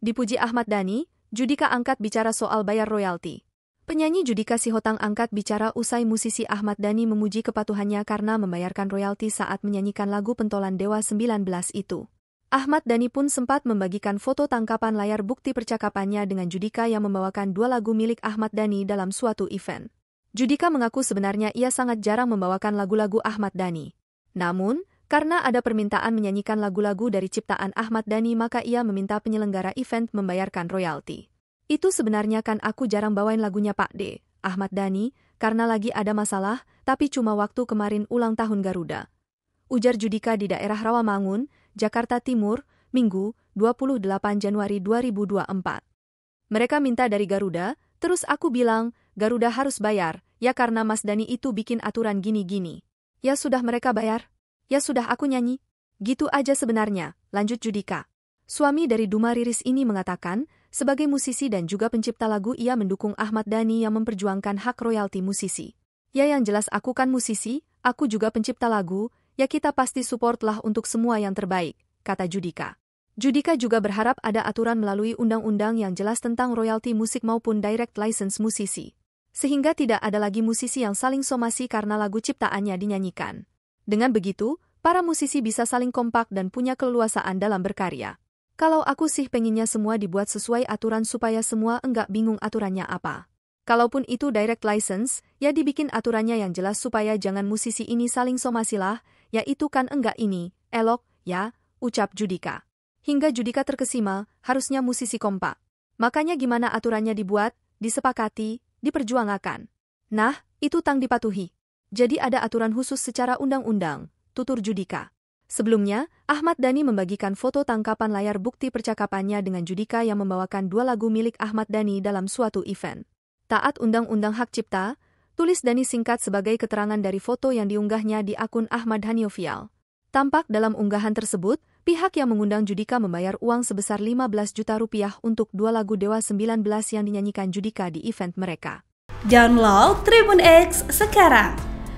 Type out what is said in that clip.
Dipuji Ahmad Dhani, Judika angkat bicara soal bayar royalti. Penyanyi Judika Sihotang angkat bicara usai musisi Ahmad Dhani memuji kepatuhannya karena membayarkan royalti saat menyanyikan lagu pentolan Dewa 19 itu. Ahmad Dhani pun sempat membagikan foto tangkapan layar bukti percakapannya dengan Judika yang membawakan dua lagu milik Ahmad Dhani dalam suatu event. Judika mengaku sebenarnya ia sangat jarang membawakan lagu-lagu Ahmad Dhani. Namun, karena ada permintaan menyanyikan lagu-lagu dari ciptaan Ahmad Dhani maka ia meminta penyelenggara event membayarkan royalti. Itu sebenarnya kan aku jarang bawain lagunya Pak D, Ahmad Dhani, karena lagi ada masalah, tapi cuma waktu kemarin ulang tahun Garuda. Ujar Judika di daerah Rawamangun, Jakarta Timur, Minggu, 28 Januari 2024. Mereka minta dari Garuda, terus aku bilang, Garuda harus bayar, ya karena Mas Dani itu bikin aturan gini-gini. Ya sudah mereka bayar. Ya sudah aku nyanyi. Gitu aja sebenarnya, lanjut Judika. Suami dari Duma Riris ini mengatakan, sebagai musisi dan juga pencipta lagu ia mendukung Ahmad Dhani yang memperjuangkan hak royalti musisi. Ya yang jelas aku kan musisi, aku juga pencipta lagu, ya kita pasti supportlah untuk semua yang terbaik, kata Judika. Judika juga berharap ada aturan melalui undang-undang yang jelas tentang royalti musik maupun direct license musisi. Sehingga tidak ada lagi musisi yang saling somasi karena lagu ciptaannya dinyanyikan. Dengan begitu, para musisi bisa saling kompak dan punya keleluasaan dalam berkarya. Kalau aku sih pengennya semua dibuat sesuai aturan supaya semua enggak bingung aturannya apa. Kalaupun itu direct license, ya dibikin aturannya yang jelas supaya jangan musisi ini saling somasilah, ya itu kan enggak ini, elok, ya, ucap Judika. Hingga Judika terkesima, harusnya musisi kompak. Makanya gimana aturannya dibuat, disepakati, diperjuangkan. Nah, itu tang dipatuhi. Jadi ada aturan khusus secara undang-undang, tutur Judika. Sebelumnya, Ahmad Dhani membagikan foto tangkapan layar bukti percakapannya dengan Judika yang membawakan dua lagu milik Ahmad Dhani dalam suatu event. Taat Undang-Undang Hak Cipta, tulis Dhani singkat sebagai keterangan dari foto yang diunggahnya di akun Ahmad Dhani Ovial. Tampak dalam unggahan tersebut, pihak yang mengundang Judika membayar uang sebesar 15 juta rupiah untuk dua lagu Dewa 19 yang dinyanyikan Judika di event mereka. Download Tribun X sekarang!